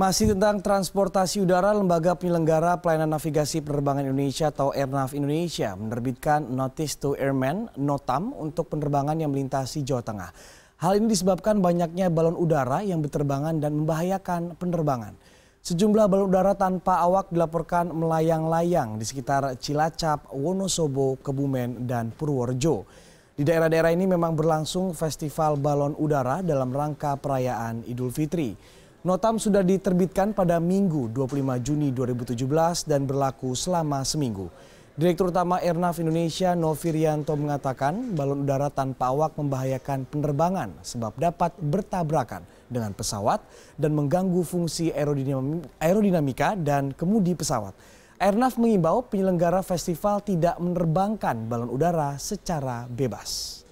Masih tentang transportasi udara, Lembaga Penyelenggara Pelayanan Navigasi Penerbangan Indonesia atau Airnav Indonesia menerbitkan Notice to Airmen, NOTAM, untuk penerbangan yang melintasi Jawa Tengah. Hal ini disebabkan banyaknya balon udara yang berterbangan dan membahayakan penerbangan. Sejumlah balon udara tanpa awak dilaporkan melayang-layang di sekitar Cilacap, Wonosobo, Kebumen, dan Purworejo. Di daerah-daerah ini memang berlangsung festival balon udara dalam rangka perayaan Idul Fitri. Notam sudah diterbitkan pada Minggu 25 Juni 2017 dan berlaku selama seminggu. Direktur Utama Airnav Indonesia Novirianto mengatakan balon udara tanpa awak membahayakan penerbangan sebab dapat bertabrakan dengan pesawat dan mengganggu fungsi aerodinamika dan kemudi pesawat. Airnav mengimbau penyelenggara festival tidak menerbangkan balon udara secara bebas.